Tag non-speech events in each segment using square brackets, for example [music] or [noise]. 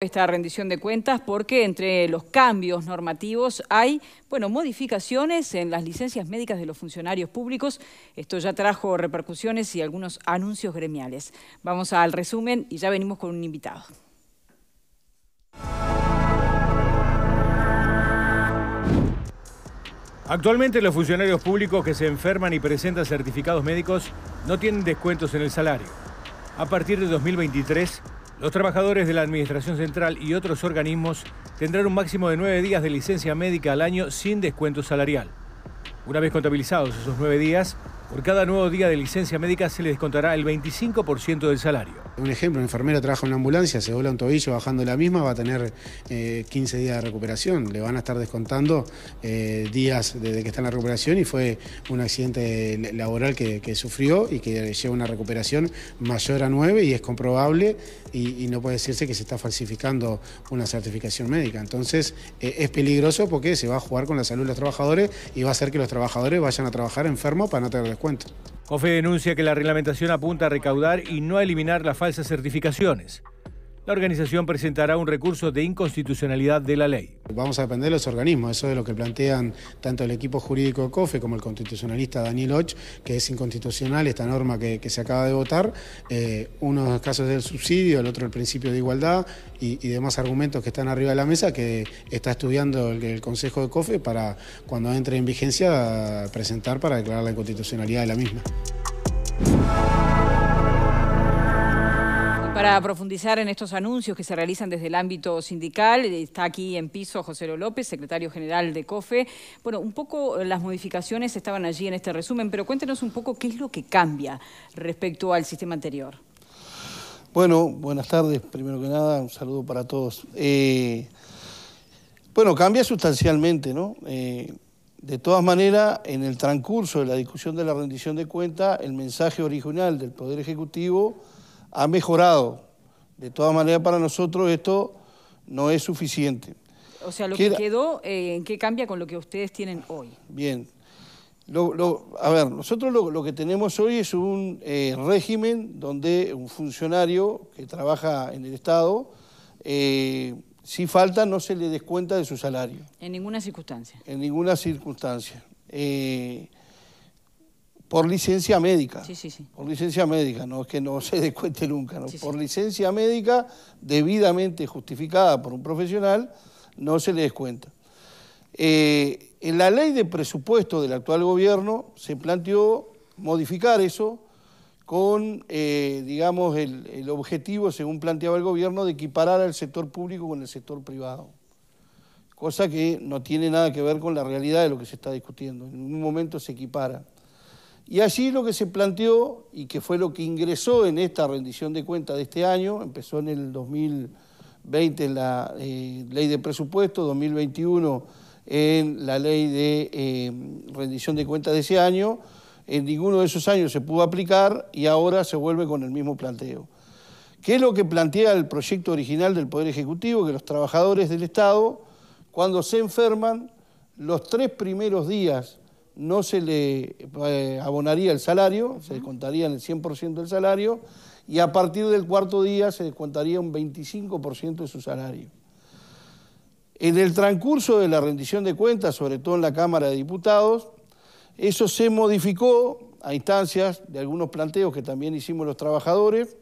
esta rendición de cuentas porque entre los cambios normativos hay, bueno, modificaciones en las licencias médicas de los funcionarios públicos. Esto ya trajo repercusiones y algunos anuncios gremiales. Vamos al resumen y ya venimos con un invitado. Actualmente los funcionarios públicos que se enferman y presentan certificados médicos no tienen descuentos en el salario. A partir de 2023, los trabajadores de la Administración Central y otros organismos tendrán un máximo de nueve días de licencia médica al año sin descuento salarial. Una vez contabilizados esos nueve días, por cada nuevo día de licencia médica se le descontará el 25% del salario. Un ejemplo, una enfermera trabaja en una ambulancia, se dobla un tobillo bajando la misma, va a tener 15 eh, días de recuperación. Le van a estar descontando eh, días desde que está en la recuperación y fue un accidente laboral que, sufrió y que lleva una recuperación mayor a 9 y es comprobable y, no puede decirse que se está falsificando una certificación médica. Entonces eh, es peligroso porque se va a jugar con la salud de los trabajadores y va a hacer que los trabajadores vayan a trabajar enfermos para no tener cuenta. COFE denuncia que la reglamentación apunta a recaudar y no a eliminar las falsas certificaciones. La organización presentará un recurso de inconstitucionalidad de la ley. Vamos a depender de los organismos, eso es lo que plantean tanto el equipo jurídico de COFE como el constitucionalista Daniel Och, que es inconstitucional esta norma que, se acaba de votar, eh, los casos del subsidio, el otro el principio de igualdad y, demás argumentos que están arriba de la mesa que está estudiando el Consejo de COFE para cuando entre en vigencia presentar para declarar la inconstitucionalidad de la misma. Para profundizar en estos anuncios que se realizan desde el ámbito sindical, está aquí en piso José López, secretario general de COFE. Bueno, un poco eh, las modificaciones estaban allí en este resumen, pero cuéntenos un poco qué es lo que cambia respecto al sistema anterior. Bueno, buenas tardes, primero que nada, un saludo para todos. Eh, bueno, cambia sustancialmente, ¿no? Eh, de todas maneras, en el transcurso de la discusión de la rendición de cuentas, el mensaje original del Poder Ejecutivo ha mejorado. De todas maneras, para nosotros esto no es suficiente. O sea, lo que, quedó, eh, ¿en qué cambia con lo que ustedes tienen hoy? Bien. a ver, nosotros lo, que tenemos hoy es un eh, régimen donde un funcionario que trabaja en el Estado, eh, si falta, no se le descuenta de su salario. En ninguna circunstancia. En ninguna circunstancia por licencia médica. Por licencia médica, no es que no [laughs] se descuente nunca, por licencia médica debidamente justificada por un profesional, no se le descuenta. Eh, en la ley de presupuesto del actual gobierno se planteó modificar eso con, eh, digamos, el, el objetivo, según planteaba el gobierno, de equiparar al sector público con el sector privado cosa que no tiene nada que ver con la realidad de lo que se está discutiendo. En un momento se equipara. Y allí lo que se planteó y que fue lo que ingresó en esta rendición de cuentas de este año, empezó en el 2020 eh, en la ley de presupuesto, eh, 2021 en la ley de rendición de cuentas de ese año, en ninguno de esos años se pudo aplicar y ahora se vuelve con el mismo planteo. ¿Qué es lo que plantea el proyecto original del Poder Ejecutivo? Que los trabajadores del Estado, cuando se enferman, los tres primeros días no se le eh, abonaría el salario, se descontaría en el 100% del salario y a partir del cuarto día se descontaría un 25% de su salario. En el transcurso de la rendición de cuentas, sobre todo en la Cámara de Diputados, eso se modificó a instancias de algunos planteos que también hicimos los trabajadores,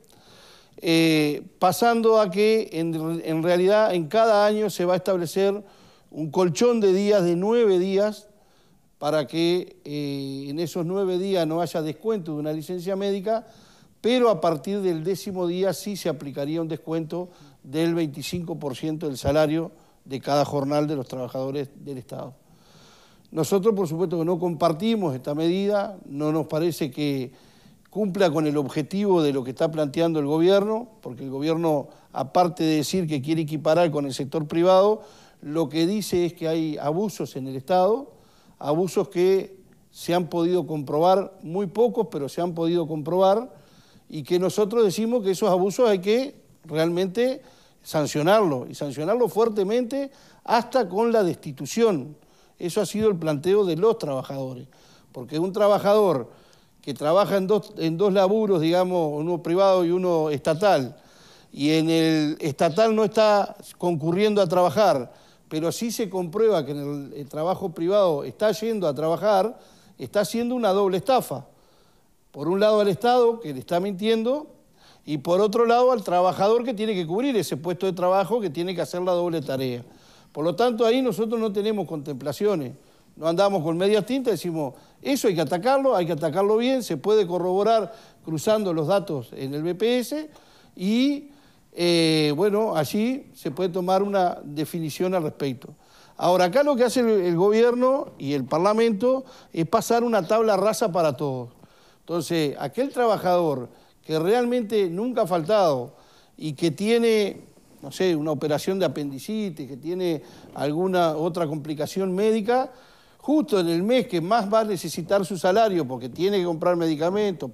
eh, pasando a que en, en realidad en cada año se va a establecer un colchón de días de nueve días para que eh, en esos nueve días no haya descuento de una licencia médica, pero a partir del décimo día sí se aplicaría un descuento del 25% del salario de cada jornal de los trabajadores del Estado. Nosotros, por supuesto, que no compartimos esta medida, no nos parece que cumpla con el objetivo de lo que está planteando el gobierno, porque el gobierno, aparte de decir que quiere equiparar con el sector privado, lo que dice es que hay abusos en el Estado, abusos que se han podido comprobar, muy pocos, pero se han podido comprobar, y que nosotros decimos que esos abusos hay que realmente sancionarlo y sancionarlo fuertemente hasta con la destitución. Eso ha sido el planteo de los trabajadores, porque un trabajador que trabaja en dos, en dos laburos, digamos, uno privado y uno estatal, y en el estatal no está concurriendo a trabajar, pero así se comprueba que en el, el trabajo privado está yendo a trabajar, está haciendo una doble estafa. Por un lado al Estado, que le está mintiendo, y por otro lado al trabajador que tiene que cubrir ese puesto de trabajo, que tiene que hacer la doble tarea. Por lo tanto, ahí nosotros no tenemos contemplaciones, no andamos con medias tintas, decimos, eso hay que atacarlo, hay que atacarlo bien, se puede corroborar cruzando los datos en el BPS y eh, bueno, allí se puede tomar una definición al respecto. Ahora, acá lo que hace el, gobierno y el Parlamento es pasar una tabla rasa para todos. Entonces, aquel trabajador que realmente nunca ha faltado y que tiene, no sé, una operación de apendicitis, que tiene alguna otra complicación médica, justo en el mes que más va a necesitar su salario porque tiene que comprar medicamentos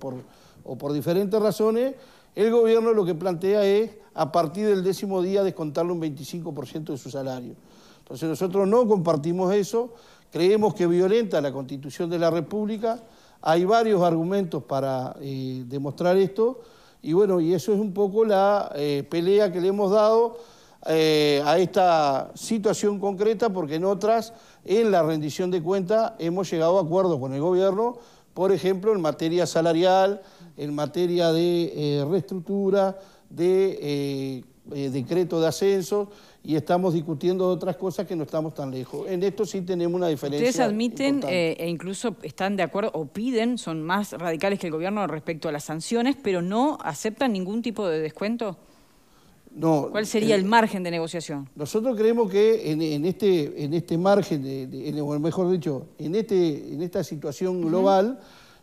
o por diferentes razones, el gobierno lo que plantea es, a partir del décimo día, descontarle un 25% de su salario. Entonces nosotros no compartimos eso, creemos que violenta la Constitución de la República, hay varios argumentos para eh, demostrar esto, y bueno, y eso es un poco la eh, pelea que le hemos dado eh, a esta situación concreta, porque en otras, en la rendición de cuentas, hemos llegado a acuerdos con el gobierno, por ejemplo, en materia salarial, en materia de eh, reestructura, de eh, eh, decreto de ascenso y estamos discutiendo otras cosas que no estamos tan lejos. En esto sí tenemos una diferencia. Ustedes admiten e incluso están de acuerdo o piden, son más radicales que el gobierno respecto a las sanciones, pero no aceptan ningún tipo de descuento. No, ¿Cuál sería el margen de negociación? Nosotros creemos que en, este, en este margen, de, o mejor dicho, en, este, en esta situación global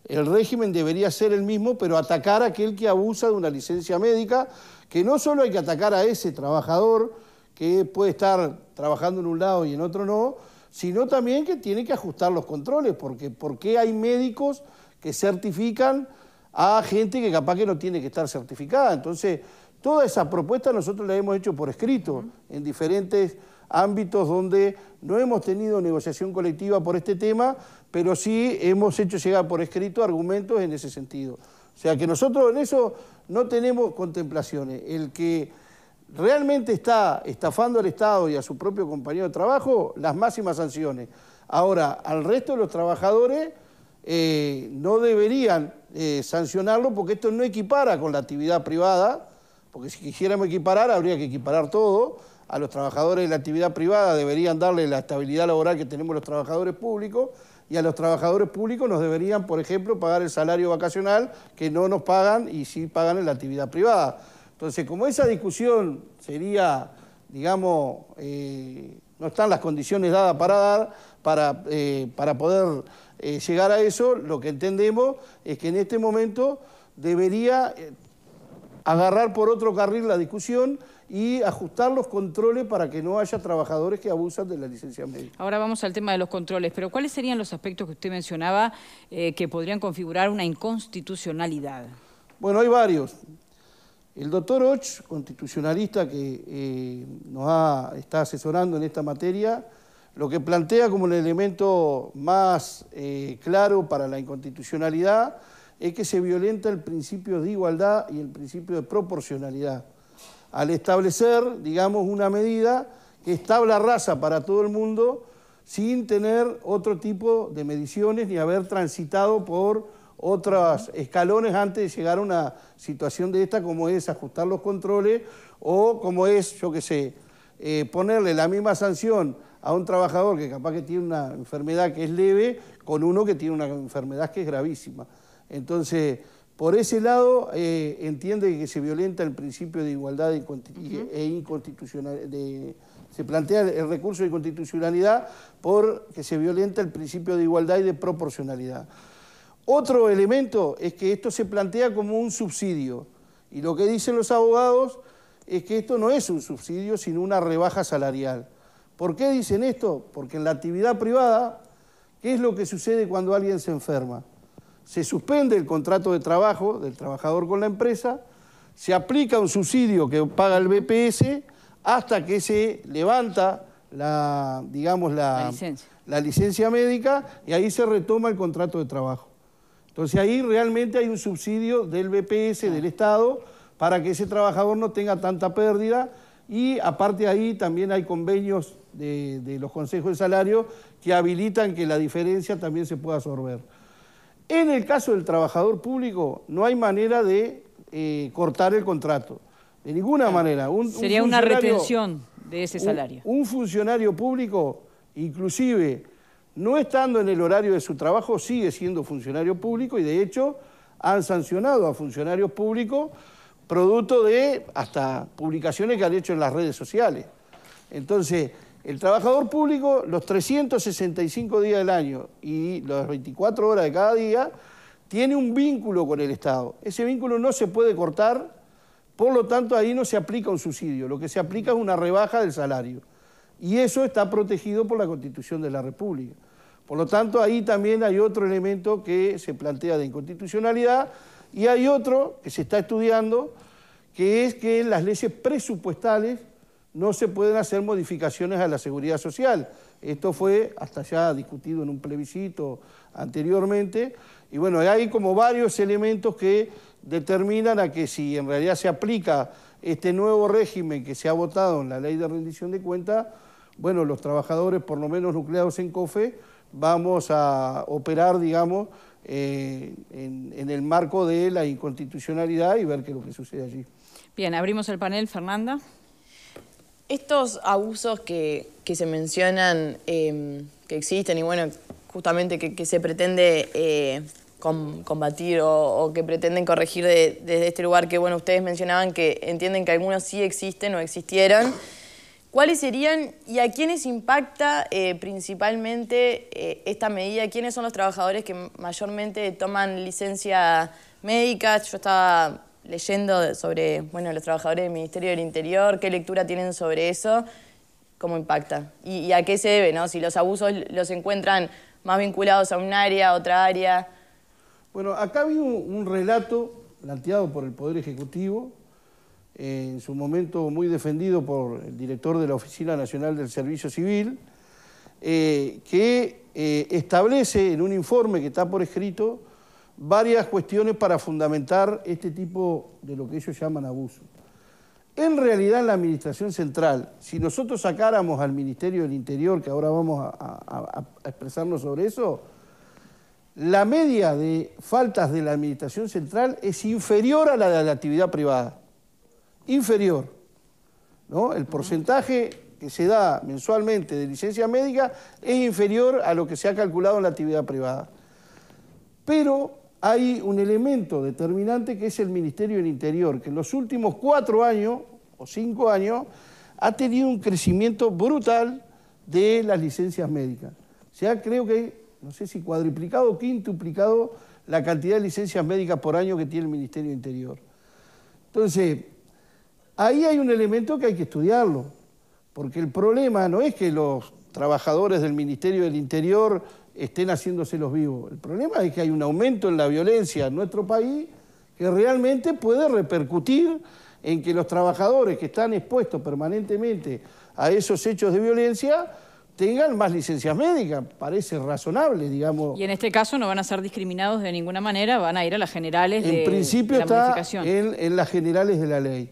el régimen debería ser el mismo, pero atacar a aquel que abusa de una licencia médica, que no solo hay que atacar a ese trabajador que puede estar trabajando en un lado y en otro no, sino también que tiene que ajustar los controles, porque ¿por qué hay médicos que certifican a gente que capaz que no tiene que estar certificada? Entonces, toda esa propuesta nosotros la hemos hecho por escrito en diferentes ámbitos donde no hemos tenido negociación colectiva por este tema pero sí hemos hecho llegar por escrito argumentos en ese sentido. O sea que nosotros en eso no tenemos contemplaciones. El que realmente está estafando al Estado y a su propio compañero de trabajo, las máximas sanciones. Ahora, al resto de los trabajadores eh, no deberían eh, sancionarlo porque esto no equipara con la actividad privada, porque si quisiéramos equiparar habría que equiparar todo, a los trabajadores de la actividad privada deberían darle la estabilidad laboral que tenemos los trabajadores públicos y a los trabajadores públicos nos deberían, por ejemplo, pagar el salario vacacional que no nos pagan y sí pagan en la actividad privada. Entonces, como esa discusión sería, digamos, eh, no están las condiciones dadas para dar, para, eh, poder eh, llegar a eso, lo que entendemos es que en este momento debería agarrar por otro carril la discusión y ajustar los controles para que no haya trabajadores que abusan de la licencia médica. Ahora vamos al tema de los controles, pero ¿cuáles serían los aspectos que usted mencionaba eh, que podrían configurar una inconstitucionalidad? Bueno, hay varios. El doctor Och, constitucionalista que eh, nos está asesorando en esta materia, lo que plantea como el elemento más eh, claro para la inconstitucionalidad es que se violenta el principio de igualdad y el principio de proporcionalidad al establecer, digamos, una medida que es tabla para todo el mundo sin tener otro tipo de mediciones ni haber transitado por otros escalones antes de llegar a una situación de esta, como es ajustar los controles o como es, yo qué sé, eh, ponerle la misma sanción a un trabajador que capaz que tiene una enfermedad que es leve con uno que tiene una enfermedad que es gravísima. Entonces, por ese lado, eh, entiende que se violenta el principio de igualdad e, inconstitucionalidad, se plantea el recurso de inconstitucionalidad porque se violenta el principio de igualdad y de proporcionalidad. Otro elemento es que esto se plantea como un subsidio. Y lo que dicen los abogados es que esto no es un subsidio, sino una rebaja salarial. ¿Por qué dicen esto? Porque en la actividad privada, ¿qué es lo que sucede cuando alguien se enferma? se suspende el contrato de trabajo del trabajador con la empresa, se aplica un subsidio que paga el BPS hasta que se levanta la, digamos, la, licencia. médica y ahí se retoma el contrato de trabajo. Entonces ahí realmente hay un subsidio del BPS, del Estado, para que ese trabajador no tenga tanta pérdida y aparte ahí también hay convenios de, de los consejos de salario que habilitan que la diferencia también se pueda absorber. En el caso del trabajador público, no hay manera de eh, cortar el contrato. De ninguna manera. Sería una retención de ese salario. Un, funcionario público, inclusive, no estando en el horario de su trabajo, sigue siendo funcionario público y de hecho han sancionado a funcionarios públicos producto de hasta publicaciones que han hecho en las redes sociales. Entonces, el trabajador público los 365 días del año y las 24 horas de cada día tiene un vínculo con el Estado. Ese vínculo no se puede cortar, por lo tanto ahí no se aplica un subsidio, lo que se aplica es una rebaja del salario. Y eso está protegido por la Constitución de la República. Por lo tanto, ahí también hay otro elemento que se plantea de inconstitucionalidad y hay otro que se está estudiando, que es que las leyes presupuestales no se pueden hacer modificaciones a la seguridad social. Esto fue hasta ya discutido en un plebiscito anteriormente. Y bueno, hay como varios elementos que determinan a que si en realidad se aplica este nuevo régimen que se ha votado en la ley de rendición de cuentas, bueno, los trabajadores, por lo menos nucleados en COFE, vamos a operar, digamos, eh, en, en el marco de la inconstitucionalidad y ver qué es lo que sucede allí. Bien, abrimos el panel, Fernanda. Estos abusos que, se mencionan, em, que existen y bueno, justamente que, se pretende eh, combatir o, que pretenden corregir desde este lugar que bueno, ustedes mencionaban que entienden que algunos sí existen o existieron. ¿Cuáles serían y a quiénes impacta eh, principalmente eh, esta medida? ¿Quiénes son los trabajadores que mayormente toman licencia médica? Yo estaba leyendo sobre bueno, los trabajadores del Ministerio del Interior, qué lectura tienen sobre eso, cómo impacta y, a qué se debe, ¿no? Si los abusos los encuentran más vinculados a un área, a otra área. Bueno, acá vi un, relato planteado por el Poder Ejecutivo, en su momento muy defendido por el director de la Oficina Nacional del Servicio Civil, eh, que eh, establece en un informe que está por escrito varias cuestiones para fundamentar este tipo de lo que ellos llaman abuso. En realidad, en la Administración Central, si nosotros sacáramos al Ministerio del Interior, que ahora vamos a, expresarnos sobre eso, la media de faltas de la Administración Central es inferior a la de la actividad privada. Inferior. ¿no? El porcentaje que se da mensualmente de licencia médica es inferior a lo que se ha calculado en la actividad privada. Pero hay un elemento determinante que es el Ministerio del Interior, que en los últimos cuatro años o cinco años ha tenido un crecimiento brutal de las licencias médicas. O sea, creo que, no sé si cuadriplicado o quintuplicado la cantidad de licencias médicas por año que tiene el Ministerio del Interior. Entonces, ahí hay un elemento que hay que estudiarlo, porque el problema no es que los trabajadores del Ministerio del Interior estén haciéndoselos vivos. El problema es que hay un aumento en la violencia en nuestro país que realmente puede repercutir en que los trabajadores que están expuestos permanentemente a esos hechos de violencia tengan más licencias médicas, parece razonable, digamos. Y en este caso no van a ser discriminados de ninguna manera, van a ir a las generales en de, principio de la está En, en las generales de la ley.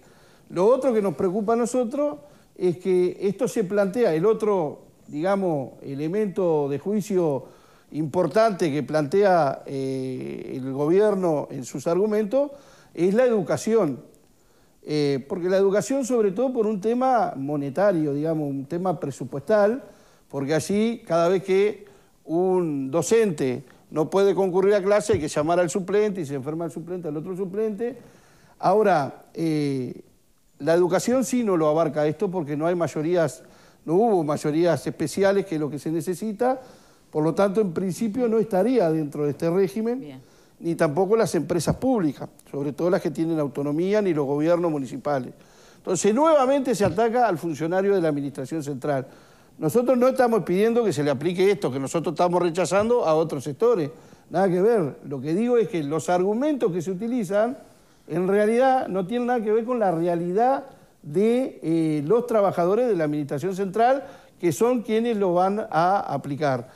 Lo otro que nos preocupa a nosotros es que esto se plantea, el otro, digamos, elemento de juicio importante que plantea eh, el gobierno en sus argumentos es la educación. Eh, porque la educación, sobre todo por un tema monetario, digamos, un tema presupuestal, porque allí cada vez que un docente no puede concurrir a clase hay que llamar al suplente y se enferma el suplente al otro suplente. Ahora, eh, la educación sí no lo abarca esto porque no hay mayorías, no hubo mayorías especiales que es lo que se necesita. Por lo tanto, en principio no estaría dentro de este régimen, ni tampoco las empresas públicas, sobre todo las que tienen autonomía, ni los gobiernos municipales. Entonces, nuevamente se ataca al funcionario de la Administración Central. Nosotros no estamos pidiendo que se le aplique esto, que nosotros estamos rechazando a otros sectores. Nada que ver. Lo que digo es que los argumentos que se utilizan en realidad no tienen nada que ver con la realidad de eh, los trabajadores de la Administración Central, que son quienes lo van a aplicar.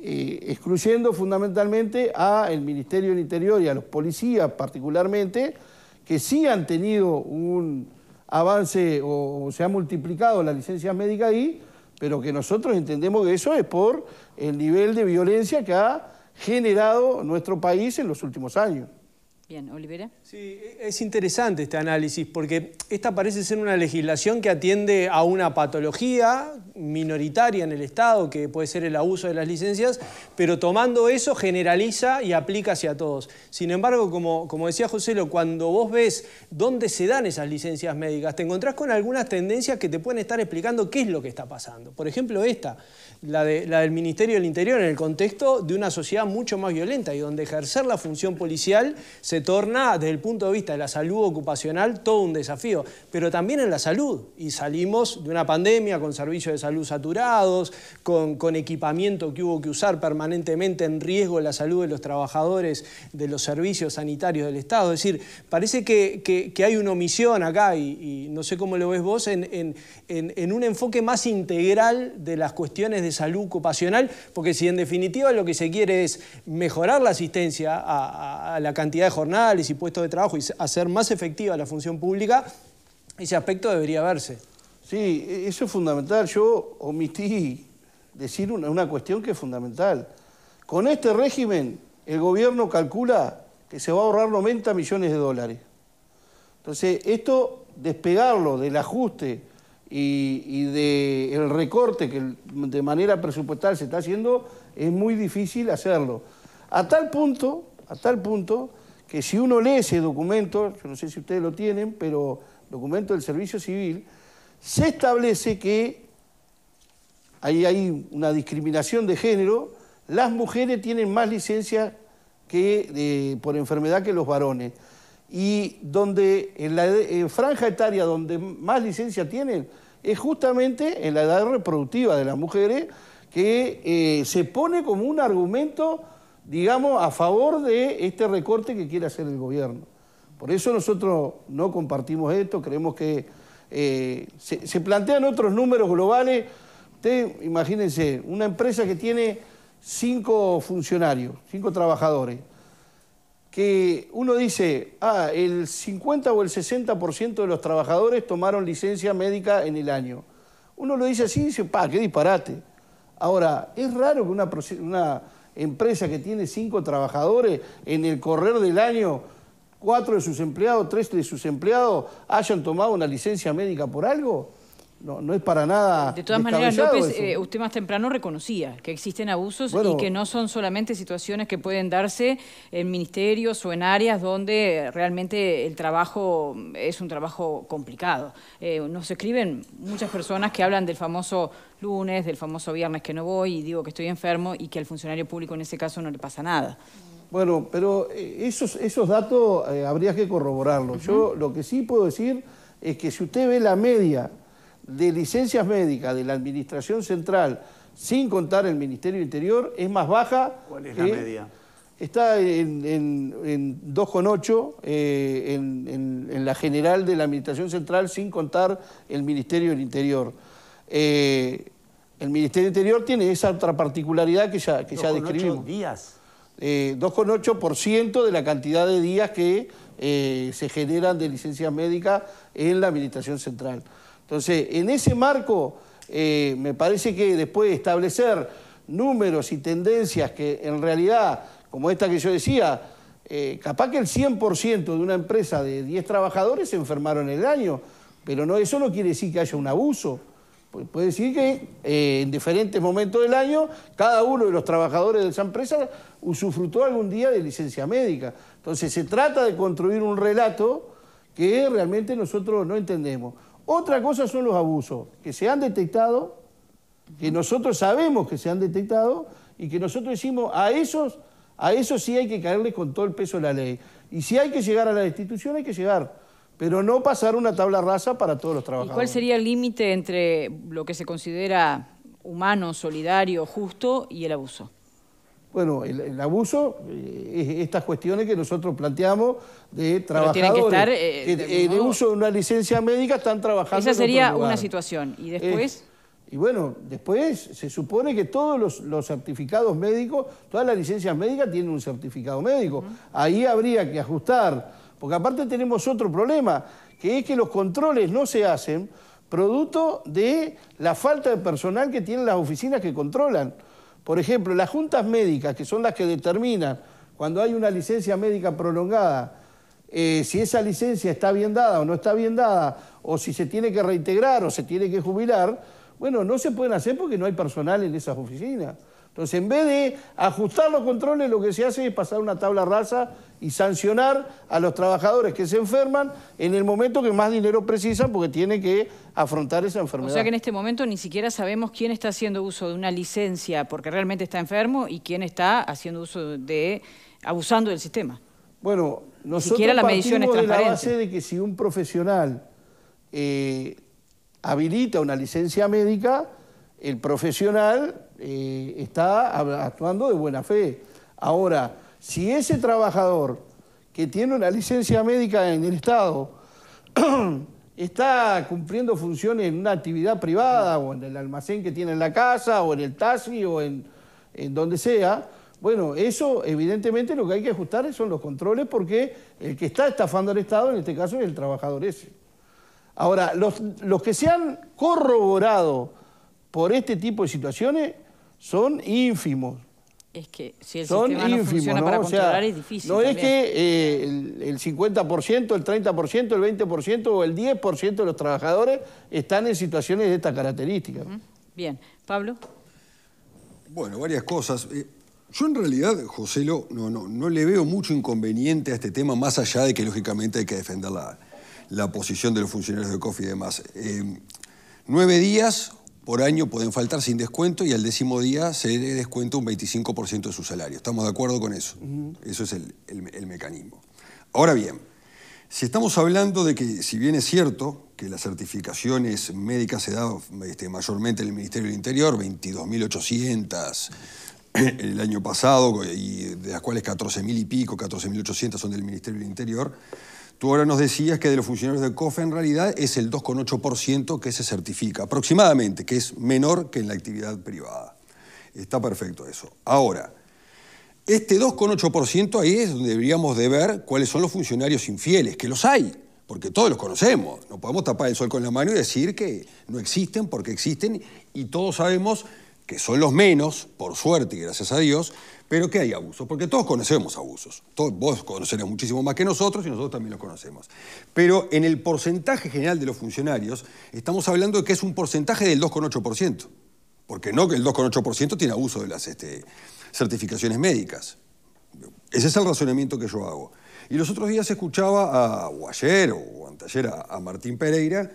Eh, excluyendo fundamentalmente al Ministerio del Interior y a los policías particularmente, que sí han tenido un avance o, se ha multiplicado la licencia médica ahí, pero que nosotros entendemos que eso es por el nivel de violencia que ha generado nuestro país en los últimos años. Bien, Olivera. Sí, es interesante este análisis porque esta parece ser una legislación que atiende a una patología minoritaria en el Estado, que puede ser el abuso de las licencias, pero tomando eso generaliza y aplica hacia todos. Sin embargo, como, como decía José, cuando vos ves dónde se dan esas licencias médicas, te encontrás con algunas tendencias que te pueden estar explicando qué es lo que está pasando. Por ejemplo, esta, la, de, la del Ministerio del Interior, en el contexto de una sociedad mucho más violenta y donde ejercer la función policial se se torna, desde el punto de vista de la salud ocupacional, todo un desafío, pero también en la salud. Y salimos de una pandemia con servicios de salud saturados, con, con equipamiento que hubo que usar permanentemente en riesgo la salud de los trabajadores de los servicios sanitarios del Estado. Es decir, parece que, hay una omisión acá, y, no sé cómo lo ves vos, en, en, un enfoque más integral de las cuestiones de salud ocupacional, porque si en definitiva lo que se quiere es mejorar la asistencia a, la cantidad de jornadas, y puestos de trabajo y hacer más efectiva la función pública, ese aspecto debería verse. Sí, e-, eso es fundamental. Yo omití decir una, cuestión que es fundamental. Con este régimen, el gobierno calcula que se va a ahorrar 90 millones de dólares. Entonces, esto, despegarlo del ajuste y, del recorte que de manera presupuestal se está haciendo, es muy difícil hacerlo. A tal punto, a tal punto que si uno lee ese documento, yo no sé si ustedes lo tienen, pero documento del servicio civil, se establece que ahí hay una discriminación de género, las mujeres tienen más licencia que eh, por enfermedad que los varones. Y donde en la franja etaria donde más licencia tienen es justamente en la edad reproductiva de las mujeres, que eh, se pone como un argumento digamos, a favor de este recorte que quiere hacer el gobierno. Por eso nosotros no compartimos esto, creemos que eh, se, plantean otros números globales. Ustedes imagínense, una empresa que tiene cinco funcionarios, cinco trabajadores, que uno dice, ah, el 50 o el 60% de los trabajadores tomaron licencia médica en el año. Uno lo dice así y dice, pa, qué disparate. Ahora, es raro que una empresa que tiene cinco trabajadores, en el correr del año, cuatro de sus empleados, tres de sus empleados hayan tomado una licencia médica por algo? no, es para nada. De todas maneras, López, usted eh, más temprano reconocía que existen abusos y que no son solamente situaciones que pueden darse en ministerios o en áreas donde realmente el trabajo es un trabajo complicado. Eh, nos escriben muchas personas que hablan del famoso lunes, del famoso viernes que no voy y digo que estoy enfermo y que al funcionario público en ese caso no le pasa nada. Bueno, pero eh, esos, esos datos habría que corroborarlos. Yo lo que sí puedo decir es que si usted ve la media de licencias médicas de la Administración Central, sin contar el Ministerio Interior, es más baja. ¿Cuál es la media? Está en, 2,8 eh, en, la general de la Administración Central, sin contar el Ministerio del Interior. Eh, el Ministerio Interior tiene esa otra particularidad que ya, que ya describimos. días. 2,8% eh, de la cantidad de días que se generan de licencias médicas en la Administración Central. Entonces, en ese marco, eh, me parece que después de establecer números y tendencias que en realidad, como esta que yo decía, eh, capaz que el 100% de una empresa de 10 trabajadores se enfermaron el año, pero no, eso no quiere decir que haya un abuso. Puede decir que eh, en diferentes momentos del año cada uno de los trabajadores de esa empresa usufructó algún día de licencia médica. Entonces se trata de construir un relato que realmente nosotros no entendemos. Otra cosa son los abusos que se han detectado, que nosotros sabemos que se han detectado y que nosotros decimos a esos, a esos sí hay que caerles con todo el peso de la ley. Y si hay que llegar a la destitución, hay que llegar, pero no pasar una tabla rasa para todos los trabajadores. cuál sería el límite entre lo que se considera humano, solidario, justo y el abuso? bueno, el, abuso, eh, es estas cuestiones que nosotros planteamos de trabajadores eh, que, estar, de, uso de una licencia médica están trabajando. Esa sería una situación. ¿Y después? y bueno, después se supone que todos los, certificados médicos, todas las licencias médicas tienen un certificado médico. Ahí habría que ajustar, porque aparte tenemos otro problema, que es que los controles no se hacen producto de la falta de personal que tienen las oficinas que controlan. Por ejemplo, las juntas médicas, que son las que determinan cuando hay una licencia médica prolongada, eh, si esa licencia está bien dada o no está bien dada, o si se tiene que reintegrar o se tiene que jubilar, bueno, no se pueden hacer porque no hay personal en esas oficinas. Entonces, en vez de ajustar los controles, lo que se hace es pasar una tabla rasa y sancionar a los trabajadores que se enferman en el momento que más dinero precisan porque tienen que afrontar esa enfermedad. O sea que en este momento ni siquiera sabemos quién está haciendo uso de una licencia porque realmente está enfermo y quién está haciendo uso de abusando del sistema. Bueno, nosotros siquiera la medición partimos de la base de que si un profesional eh, habilita una licencia médica el profesional eh, está actuando de buena fe. Ahora, si ese trabajador que tiene una licencia médica en el Estado [clears throat] está cumpliendo funciones en una actividad privada o en el almacén que tiene en la casa o en el taxi o en, donde sea, bueno, eso evidentemente lo que hay que ajustar son los controles porque el que está estafando al Estado en este caso es el trabajador ese. Ahora, los, los que se han corroborado por este tipo de situaciones son ínfimos. Es que si el son sistema funciona para controlar es difícil. No es que eh, el, 50%, el 30%, el 20% o el 10% de los trabajadores están en situaciones de esta característica. Bien. Pablo. Bueno, varias cosas. Eh, yo en realidad, José, no, no, no le veo mucho inconveniente a este tema, más allá de que lógicamente hay que defender la, posición de los funcionarios de COFI y demás. Eh, nueve días por año pueden faltar sin descuento y al décimo día se descuenta un 25% de su salario. ¿Estamos de acuerdo con eso? Eso es el, mecanismo. Ahora bien, si estamos hablando de que, si bien es cierto que las certificaciones médicas se dan este, mayormente en el Ministerio del Interior, 22.800 [coughs] el año pasado, y de las cuales 14.000 y pico, 14.800 son del Ministerio del Interior, Tú ahora nos decías que de los funcionarios del COFE en realidad es el 2,8% que se certifica, aproximadamente, que es menor que en la actividad privada. Está perfecto eso. Ahora, este 2,8% ahí es donde deberíamos de ver cuáles son los funcionarios infieles, que los hay, porque todos los conocemos. No podemos tapar el sol con la mano y decir que no existen porque existen y todos sabemos que son los menos, por suerte y gracias a Dios, pero que hay abusos, porque todos conocemos abusos. Todos, vos conocerás muchísimo más que nosotros y nosotros también los conocemos. Pero en el porcentaje general de los funcionarios, estamos hablando de que es un porcentaje del 2,8%, porque no que el 2,8% tiene abuso de las este, certificaciones médicas. Ese es el razonamiento que yo hago. Y los otros días escuchaba, a, o ayer o a Martín Pereira,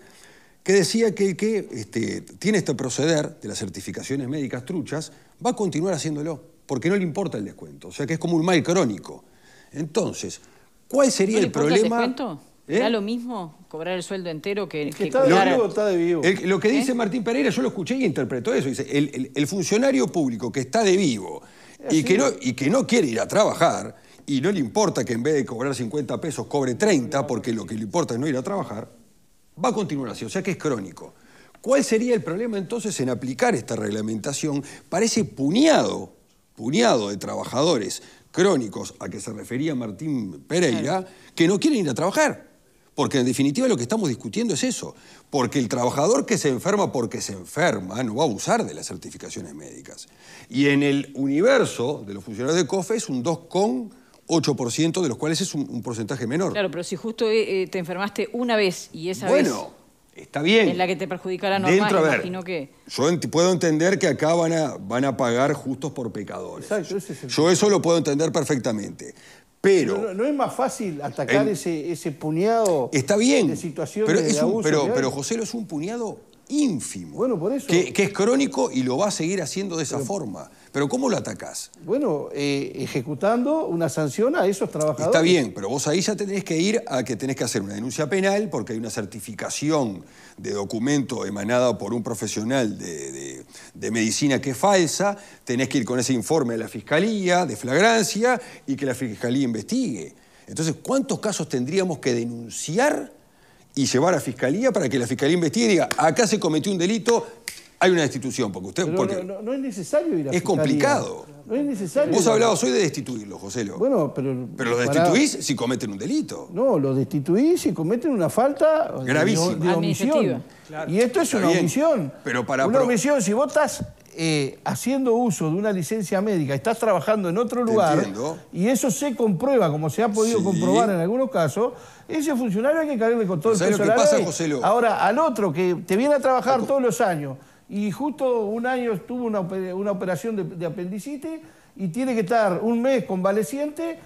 que decía que el que este, tiene este proceder de las certificaciones médicas truchas va a continuar haciéndolo, porque no le importa el descuento. O sea que es como un mal crónico. Entonces, ¿cuál sería el problema? El descuento? ¿Eh? lo mismo cobrar el sueldo entero que, está, de está de vivo. lo que dice ¿Eh? Martín Pereira, yo lo escuché y interpretó eso. Dice, el, funcionario público que está de vivo y que, no, y que no quiere ir a trabajar y no le importa que en vez de cobrar 50 pesos cobre 30 porque lo que le importa es no ir a trabajar, va a continuar así, o sea que es crónico. ¿Cuál sería el problema entonces en aplicar esta reglamentación para ese puñado, puñado de trabajadores crónicos a que se refería Martín Pereira, que no quieren ir a trabajar? Porque en definitiva lo que estamos discutiendo es eso. Porque el trabajador que se enferma porque se enferma no va a abusar de las certificaciones médicas. Y en el universo de los funcionarios de COFE es un con 8%, de los cuales es un, porcentaje menor. Claro, pero si justo eh, eh, te enfermaste una vez y esa vez... Bueno, está bien. Es la que te perjudicará la imagino que... Yo puedo entender que acá van a, van a pagar justos por pecadores. Yo eso lo puedo entender perfectamente. Pero, no, es más fácil atacar ese, puñado está bien, de situaciones pero de abuso pero, pero José, es un puñado ínfimo. Bueno, por eso. Que, es crónico y lo va a seguir haciendo de esa forma. Pero ¿cómo lo atacás? Bueno, eh, ejecutando una sanción a esos trabajadores. Está bien, pero vos ahí ya tenés que ir a que tenés que hacer una denuncia penal porque hay una certificación de documento emanada por un profesional de, de medicina que es falsa. Tenés que ir con ese informe a la fiscalía de flagrancia y que la fiscalía investigue. Entonces, ¿cuántos casos tendríamos que denunciar? y llevar a fiscalía para que la fiscalía investigue y diga, acá se cometió un delito, hay una destitución. Porque usted, Pero porque no, es necesario ir a Es fiscalía. complicado. No es necesario. Vos hablabas hoy de destituirlo, José pero. Pero los destituís si cometen un delito. No, los destituís si cometen una falta. Gravísima. De, omisión. Y esto es una omisión. Pero para. Una omisión, si votas... Eh, haciendo uso de una licencia médica, estás trabajando en otro lugar y eso se comprueba, como se ha podido comprobar en algunos casos, ese funcionario hay que caerle con todo el peso lo pasa, Ahora, al otro que te viene a trabajar todos los años y justo un año tuvo una, operación de, de, apendicitis y tiene que estar un mes convaleciente,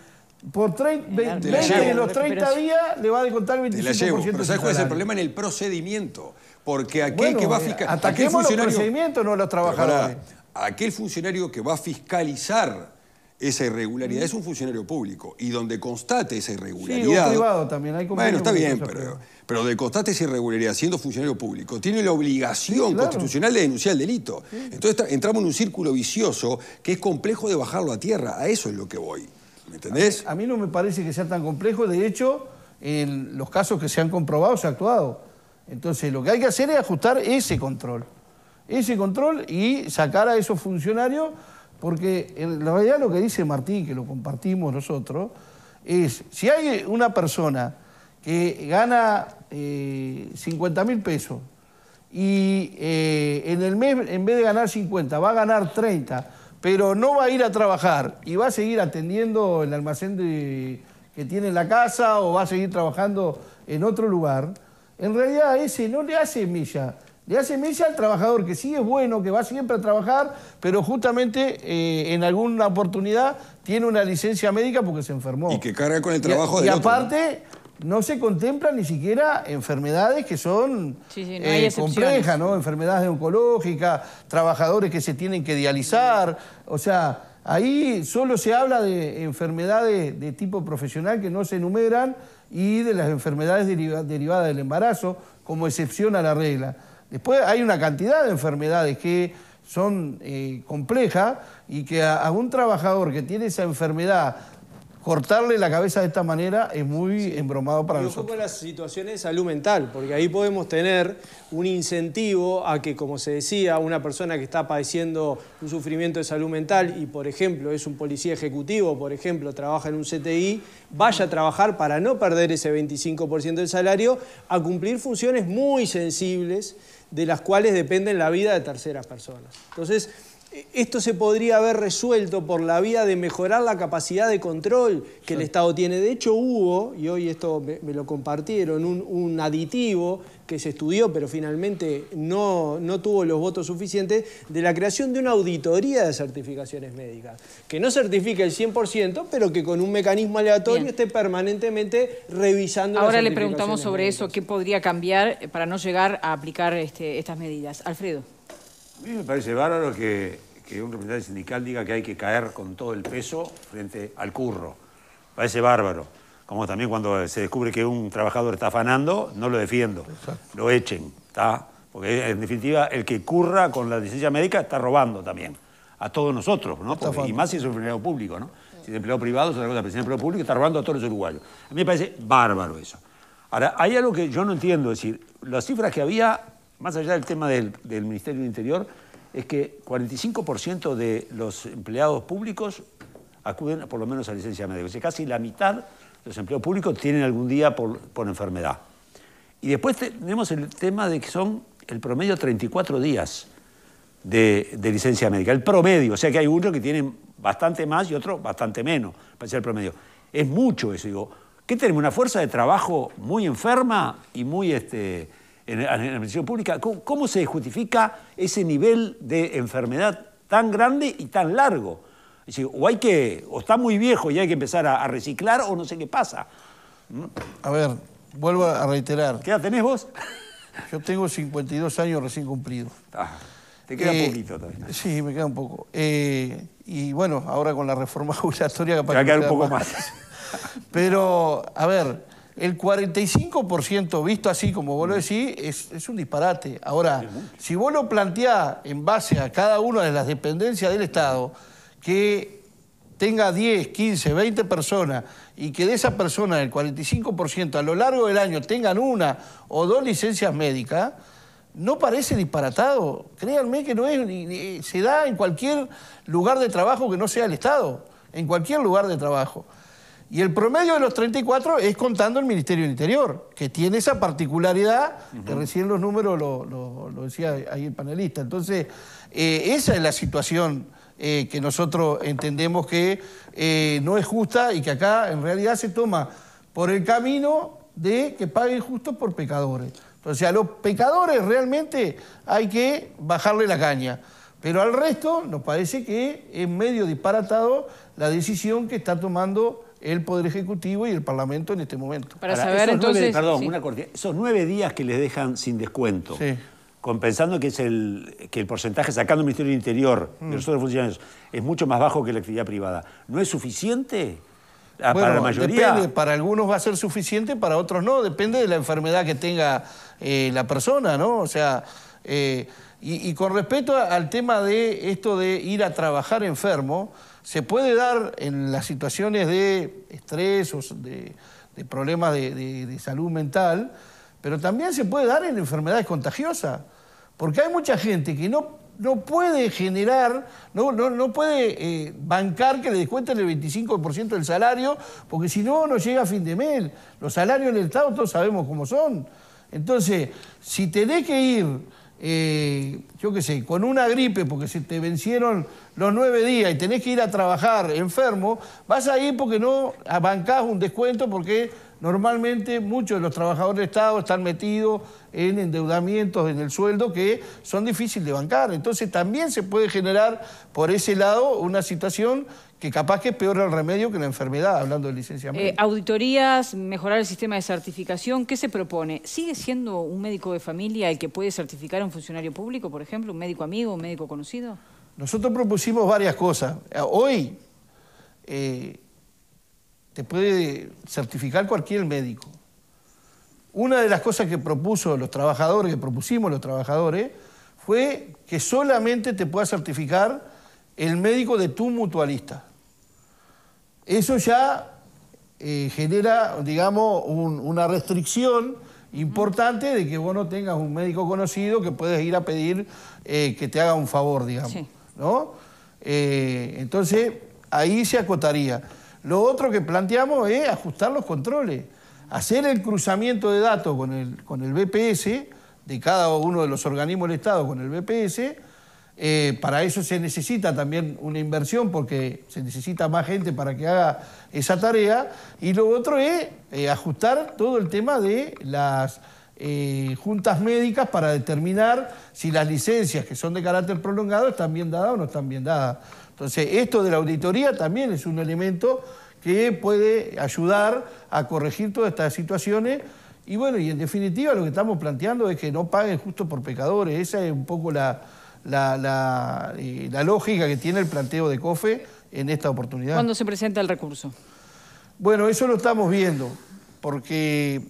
por 20 de los 30 días le va a descontar el 25%. la ¿sabes cuál es el problema en el procedimiento? Porque aquel que va a eh, fiscalizar... Ataquemos los procedimientos, no los trabajadores. aquel funcionario que va a fiscalizar esa irregularidad. Mm. Es un funcionario público. Y donde constate esa irregularidad... Sí, privado también. Hay bueno, está bien, pero, pero donde constate esa irregularidad siendo funcionario público, tiene la obligación constitucional de denunciar el delito. Entonces entramos en un círculo vicioso que es complejo de bajarlo a tierra. A eso es lo que voy. ¿Me entendés? a mí no me parece que sea tan complejo. De hecho, en los casos que se han comprobado se ha actuado. Entonces lo que hay que hacer es ajustar ese control, ese control y sacar a esos funcionarios, porque en la realidad lo que dice Martín, que lo compartimos nosotros, es si hay una persona que gana 50 eh, mil pesos y eh, en el mes, en vez de ganar 50, va a ganar 30, pero no va a ir a trabajar y va a seguir atendiendo el almacén que tiene en la casa o va a seguir trabajando en otro lugar, en realidad ese no le hace milla. Le hace milla al trabajador que sí es bueno, que va siempre a trabajar, pero justamente eh, en alguna oportunidad tiene una licencia médica porque se enfermó. Y que carga con el trabajo de Y aparte, ¿no? se contemplan ni siquiera enfermedades que son eh, complejas, ¿no? Enfermedades oncológicas, trabajadores que se tienen que dializar. O sea, ahí solo se habla de enfermedades de tipo profesional que no se enumeran y de las enfermedades derivadas del embarazo como excepción a la regla. Después hay una cantidad de enfermedades que son eh, complejas y que a un trabajador que tiene esa enfermedad cortarle la cabeza de esta manera es muy embromado para nosotros. Y las situaciones de salud mental, porque ahí podemos tener un incentivo a que, como se decía, una persona que está padeciendo un sufrimiento de salud mental y, por ejemplo, es un policía ejecutivo, por ejemplo, trabaja en un CTI, vaya a trabajar para no perder ese 25% del salario, a cumplir funciones muy sensibles de las cuales dependen la vida de terceras personas. Entonces, esto se podría haber resuelto por la vía de mejorar la capacidad de control que el Estado tiene. De hecho, hubo, y hoy esto me, lo compartieron, un, aditivo que se estudió, pero finalmente no, no tuvo los votos suficientes, de la creación de una auditoría de certificaciones médicas, que no certifique el 100%, pero que con un mecanismo aleatorio esté permanentemente revisando. Ahora le preguntamos sobre eso, qué podría cambiar para no llegar a aplicar este, estas medidas. Alfredo. A mí me parece bárbaro que que un representante sindical diga que hay que caer con todo el peso frente al curro. Parece bárbaro. Como también cuando se descubre que un trabajador está afanando, no lo defiendo, lo echen. Porque en definitiva, el que curra con la licencia médica está robando también. A todos nosotros, ¿no? y más si es un empleado público, ¿no? Si es empleado privado, es otra cosa, pero si es empleado público, está robando a todos los uruguayos. A mí me parece bárbaro eso. Ahora, hay algo que yo no entiendo, es decir, las cifras que había, más allá del tema del, del Ministerio del Interior, es que 45% de los empleados públicos acuden por lo menos a licencia médica. sea, casi la mitad de los empleados públicos tienen algún día por, enfermedad. Y después tenemos el tema de que son el promedio 34 días de, licencia médica. El promedio, o sea que hay uno que tiene bastante más y otro bastante menos, para ser el promedio. Es mucho eso, digo. ¿Qué tenemos? Una fuerza de trabajo muy enferma y muy este, en, la administración pública. ¿Cómo, se justifica ese nivel de enfermedad tan grande y tan largo? Es o, hay que, está muy viejo y hay que empezar a, reciclar o no sé qué pasa. A ver, vuelvo a reiterar. ¿Qué edad tenés vos? [laughs] Yo tengo 52 años recién cumplidos. Ah, te queda un eh, poquito también. Sí, me queda un poco. Eh, y bueno, ahora con la reforma jubilatoria [laughs] Te va a quedar un poco más. [laughs] Pero, a ver, el 45% visto así, como vos lo mm. decís, es, un disparate. Ahora, si vos lo planteás en base a cada una de las dependencias del Estado, que tenga 10, 15, 20 personas y que de esa persona el 45% a lo largo del año tengan una o dos licencias médicas, no parece disparatado. Créanme que no es, se da en cualquier lugar de trabajo que no sea el Estado, en cualquier lugar de trabajo. Y el promedio de los 34 es contando el Ministerio del Interior, que tiene esa particularidad, que recién los números lo, decía ahí el panelista. Entonces, eh, esa es la situación eh, que nosotros entendemos que eh, no es justa y que acá en realidad se toma por el camino de que paguen justo por pecadores. Entonces, a los pecadores realmente hay que bajarle la caña. Pero al resto nos parece que es medio disparatado la decisión que está tomando el Poder Ejecutivo y el Parlamento en este momento. Para, saber entonces... perdón, una corte. Esos nueve días que les dejan sin descuento, compensando que, es el, que el porcentaje sacando el Ministerio del Interior de los mm. otros funcionarios es mucho más bajo que la actividad privada, ¿no es suficiente? Ah, para la mayoría. Depende, para algunos va a ser suficiente, para otros no, depende de la enfermedad que tenga eh, la persona, ¿no? O sea, eh, y, y, con respecto al tema de esto de ir a trabajar enfermo, se puede dar en las situaciones de estrés o de, problemas de, salud mental, pero también se puede dar en enfermedades contagiosas, porque hay mucha gente que no, no puede generar, no, no, puede eh, bancar que le descuenten el 25% del salario, porque si no, no llega a fin de mes. Los salarios en el Estado todos sabemos cómo son. Entonces, si tenés que ir eh, yo qué sé, con una gripe porque se te vencieron los nueve días y tenés que ir a trabajar enfermo, vas a ir porque no bancás un descuento porque normalmente muchos de los trabajadores de Estado están metidos en endeudamientos en el sueldo que son difíciles de bancar. Entonces también se puede generar por ese lado una situación que capaz que es peor el remedio que la enfermedad, hablando de licenciamiento. Eh, auditorías, mejorar el sistema de certificación, ¿qué se propone? ¿Sigue siendo un médico de familia el que puede certificar a un funcionario público, por ejemplo, un médico amigo, un médico conocido? Nosotros propusimos varias cosas. Hoy eh, te puede certificar cualquier médico. Una de las cosas que propuso los trabajadores, que propusimos los trabajadores, fue que solamente te pueda certificar el médico de tu mutualista. Eso ya eh, genera, digamos, una restricción importante de que vos no tengas un médico conocido que puedes ir a pedir eh, que te haga un favor, digamos. ¿no? Eh, entonces, ahí se acotaría. Lo otro que planteamos es ajustar los controles, hacer el cruzamiento de datos con el, con el BPS, de cada uno de los organismos del Estado con el BPS, eh, para eso se necesita también una inversión porque se necesita más gente para que haga esa tarea. Y lo otro es eh, ajustar todo el tema de las eh, juntas médicas para determinar si las licencias que son de carácter prolongado están bien dadas o no están bien dadas. Entonces, esto de la auditoría también es un elemento que puede ayudar a corregir todas estas situaciones. Y bueno, y en definitiva lo que estamos planteando es que no paguen justo por pecadores. Esa es un poco la, la, eh, la, lógica que tiene el planteo de COFE en esta oportunidad. ¿Cuándo se presenta el recurso? Bueno, eso lo estamos viendo, porque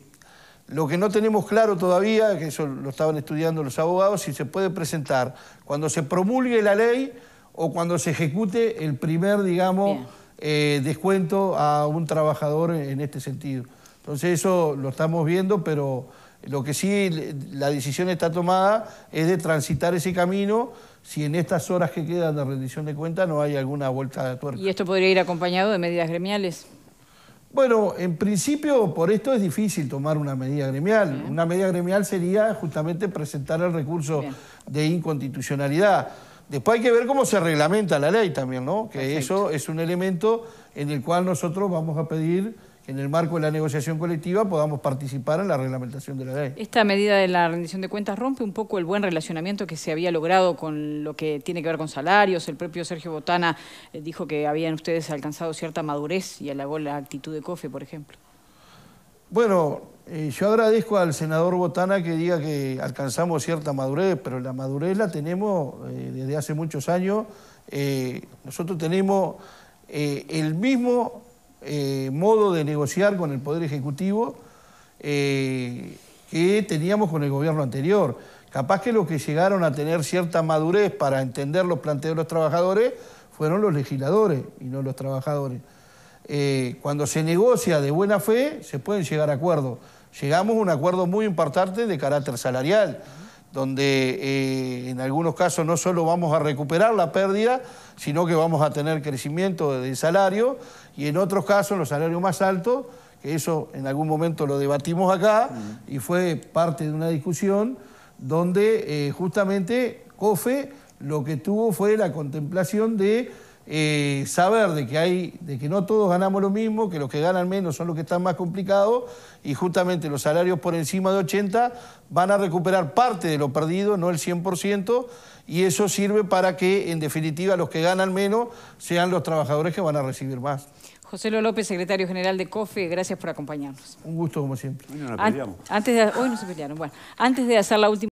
lo que no tenemos claro todavía, que eso lo estaban estudiando los abogados, si se puede presentar cuando se promulgue la ley o cuando se ejecute el primer, digamos, eh, descuento a un trabajador en este sentido. Entonces eso lo estamos viendo, pero... Lo que sí la decisión está tomada es de transitar ese camino si en estas horas que quedan de rendición de cuentas no hay alguna vuelta de tuerca. ¿Y esto podría ir acompañado de medidas gremiales? Bueno, en principio por esto es difícil tomar una medida gremial. Una medida gremial sería justamente presentar el recurso de inconstitucionalidad. Después hay que ver cómo se reglamenta la ley también, ¿no? Que eso es un elemento en el cual nosotros vamos a pedir en el marco de la negociación colectiva podamos participar en la reglamentación de la ley. Esta medida de la rendición de cuentas rompe un poco el buen relacionamiento que se había logrado con lo que tiene que ver con salarios. El propio Sergio Botana eh, dijo que habían ustedes alcanzado cierta madurez y alabó la actitud de COFE, por ejemplo. Bueno, eh, yo agradezco al senador Botana que diga que alcanzamos cierta madurez, pero la madurez la tenemos eh, desde hace muchos años. nosotros tenemos el mismo eh, modo de negociar con el Poder Ejecutivo eh, que teníamos con el gobierno anterior. Capaz que los que llegaron a tener cierta madurez para entender los planteos de los trabajadores fueron los legisladores y no los trabajadores. Eh, cuando se negocia de buena fe, se pueden llegar a acuerdos. Llegamos a un acuerdo muy importante de carácter salarial donde eh, en algunos casos no solo vamos a recuperar la pérdida, sino que vamos a tener crecimiento de salario y en otros casos los salarios más altos, que eso en algún momento lo debatimos acá y fue parte de una discusión donde eh, justamente COFE lo que tuvo fue la contemplación de eh, saber de que, hay, de que no todos ganamos lo mismo, que los que ganan menos son los que están más complicados y justamente los salarios por encima de 80 van a recuperar parte de lo perdido, no el 100%, y eso sirve para que en definitiva los que ganan menos sean los trabajadores que van a recibir más. José Luis López, secretario general de COFE, gracias por acompañarnos. Un gusto como siempre. Hoy nos peleamos. Antes hoy no se pelearon. Bueno, antes de hacer la última...